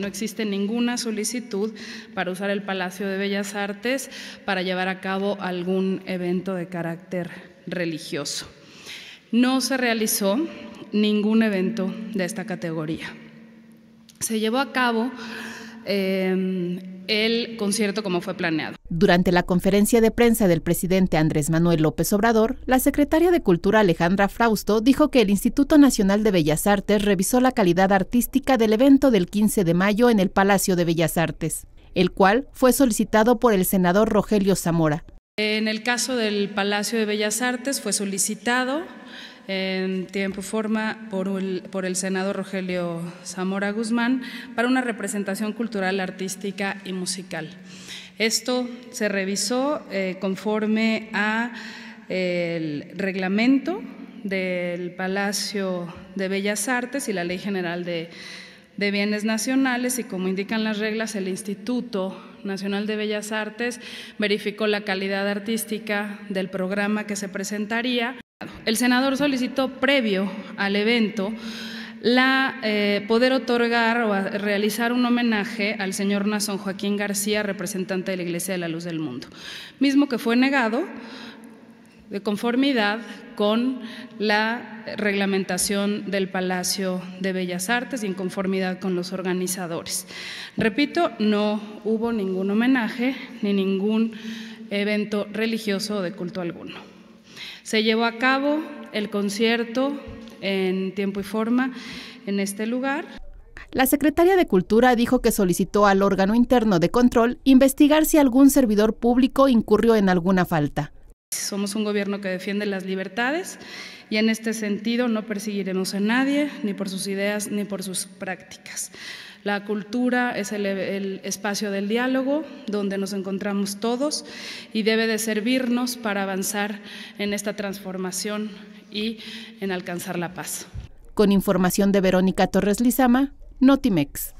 No existe ninguna solicitud para usar el Palacio de Bellas Artes para llevar a cabo algún evento de carácter religioso. No se realizó ningún evento de esta categoría. Se llevó a cabo Em, el concierto como fue planeado. Durante la conferencia de prensa del presidente Andrés Manuel López Obrador, la secretaria de Cultura Alejandra Frausto dijo que el Instituto Nacional de Bellas Artes revisó la calidad artística del evento del 15 de mayo en el Palacio de Bellas Artes, el cual fue solicitado por el senador Rogelio Zamora. En el caso del Palacio de Bellas Artes fue solicitado en tiempo forma por el, senador Rogelio Zamora Guzmán para una representación cultural, artística y musical. Esto se revisó eh, conforme a el reglamento del Palacio de Bellas Artes y la Ley General de Bienes Nacionales y como indican las reglas, el Instituto Nacional de Bellas Artes verificó la calidad artística del programa que se presentaría el senador solicitó previo al evento la, eh, poder otorgar o realizar un homenaje al señor Nason Joaquín García, representante de la Iglesia de la Luz del Mundo, mismo que fue negado de conformidad con la reglamentación del Palacio de Bellas Artes y en conformidad con los organizadores. Repito, no hubo ningún homenaje ni ningún evento religioso o de culto alguno. Se llevó a cabo el concierto en tiempo y forma en este lugar. La secretaria de Cultura dijo que solicitó al órgano interno de control investigar si algún servidor público incurrió en alguna falta. Somos un gobierno que defiende las libertades y en este sentido no perseguiremos a nadie, ni por sus ideas, ni por sus prácticas. La cultura es el, espacio del diálogo donde nos encontramos todos y debe de servirnos para avanzar en esta transformación y en alcanzar la paz. Con información de Verónica Torres Lizama, Notimex.